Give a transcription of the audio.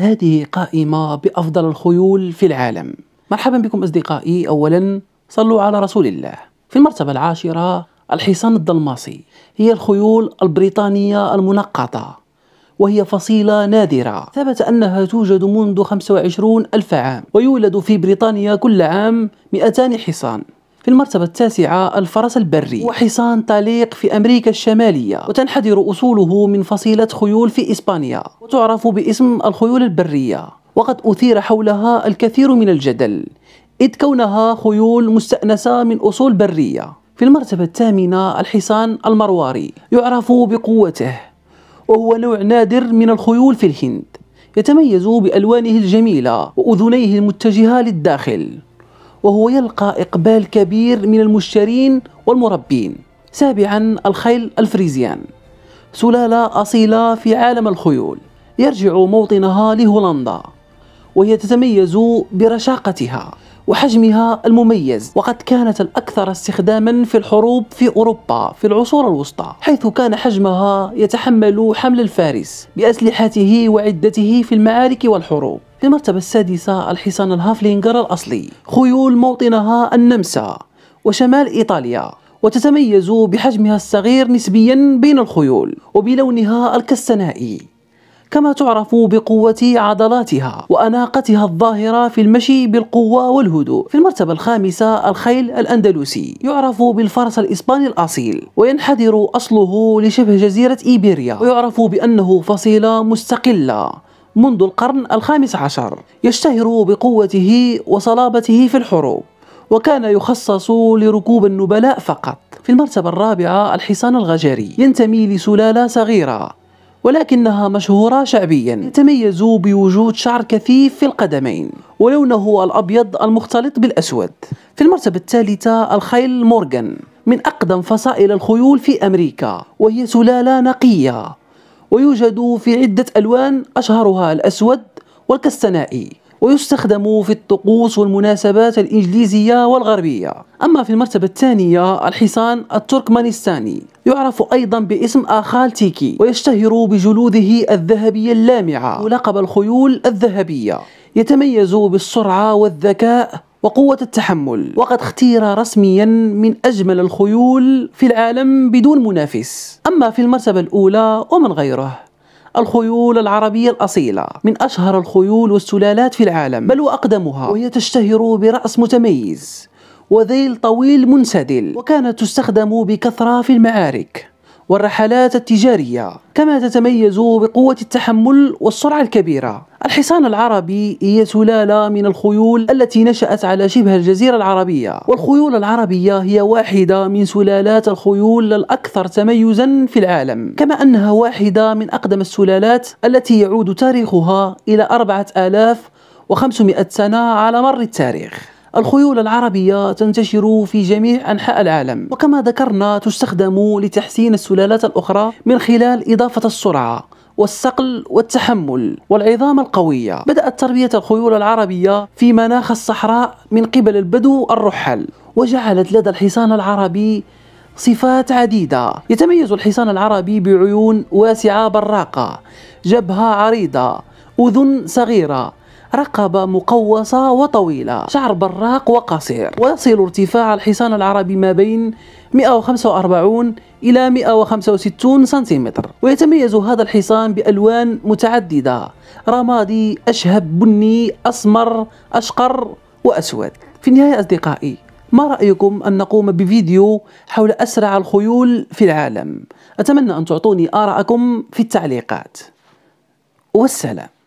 هذه قائمة بأفضل الخيول في العالم مرحبا بكم أصدقائي أولا صلوا على رسول الله في المرتبة العاشرة الحصان الدلماسي هي الخيول البريطانية المنقطة وهي فصيلة نادرة ثبت أنها توجد منذ 25 ألف عام ويولد في بريطانيا كل عام 200 حصان في المرتبة التاسعة الفرس البري وحصان طليق في أمريكا الشمالية وتنحدر أصوله من فصيلة خيول في إسبانيا وتعرف باسم الخيول البرية وقد أثير حولها الكثير من الجدل إذ كونها خيول مستأنسة من أصول برية في المرتبة الثامنة الحصان المرواري يعرف بقوته وهو نوع نادر من الخيول في الهند يتميز بألوانه الجميلة وأذنيه المتجهة للداخل وهو يلقى إقبال كبير من المشترين والمربين سابعا الخيل الفريزيان سلالة أصيلة في عالم الخيول يرجع موطنها لهولندا وهي تتميز برشاقتها وحجمها المميز وقد كانت الأكثر استخداما في الحروب في أوروبا في العصور الوسطى حيث كان حجمها يتحمل حمل الفارس بأسلحته وعدته في المعارك والحروب في المرتبة السادسة الحصان الهافلينجر الأصلي خيول موطنها النمسا وشمال إيطاليا وتتميز بحجمها الصغير نسبيا بين الخيول وبلونها الكستنائي كما تعرف بقوة عضلاتها وأناقتها الظاهرة في المشي بالقوة والهدوء في المرتبة الخامسة الخيل الأندلسي يعرف بالفرس الإسباني الأصيل وينحدر أصله لشبه جزيرة إيبيريا ويعرف بأنه فصيلة مستقلة منذ القرن الخامس عشر يشتهر بقوته وصلابته في الحروب وكان يخصص لركوب النبلاء فقط في المرتبة الرابعة الحصان الغجري ينتمي لسلالة صغيرة ولكنها مشهورة شعبيا يتميز بوجود شعر كثيف في القدمين ولونه الأبيض المختلط بالأسود في المرتبة الثالثة الخيل مورغان من أقدم فصائل الخيول في أمريكا وهي سلالة نقية ويوجد في عدة ألوان أشهرها الأسود والكستنائي ويستخدم في الطقوس والمناسبات الإنجليزية والغربية أما في المرتبة الثانية الحصان التركمانستاني يعرف أيضا باسم آخال تيكي ويشتهر بجلوده الذهبية اللامعة ولقب الخيول الذهبية يتميز بالسرعة والذكاء وقوة التحمل وقد اختير رسميا من أجمل الخيول في العالم بدون منافس أما في المرتبة الأولى ومن غيره الخيول العربية الأصيلة من أشهر الخيول والسلالات في العالم بل وأقدمها وهي تشتهر برأس متميز وذيل طويل منسدل وكانت تستخدم بكثرة في المعارك والرحلات التجارية كما تتميز بقوة التحمل والسرعة الكبيرة الحصان العربي هي سلالة من الخيول التي نشأت على شبه الجزيرة العربية والخيول العربية هي واحدة من سلالات الخيول الأكثر تميزا في العالم كما أنها واحدة من أقدم السلالات التي يعود تاريخها إلى 4500 سنة على مر التاريخ الخيول العربية تنتشر في جميع أنحاء العالم وكما ذكرنا تستخدم لتحسين السلالات الأخرى من خلال إضافة السرعة والصقل والتحمل والعظام القوية بدأت تربية الخيول العربية في مناخ الصحراء من قبل البدو الرحل وجعلت لدى الحصان العربي صفات عديدة يتميز الحصان العربي بعيون واسعة براقة جبهة عريضة أذن صغيرة رقبة مقوسة وطويلة شعر براق وقصير ويصل ارتفاع الحصان العربي ما بين 145 إلى 165 سنتيمتر ويتميز هذا الحصان بألوان متعددة رمادي أشهب بني أسمر أشقر وأسود في النهاية أصدقائي ما رأيكم أن نقوم بفيديو حول أسرع الخيول في العالم أتمنى أن تعطوني آراءكم في التعليقات والسلام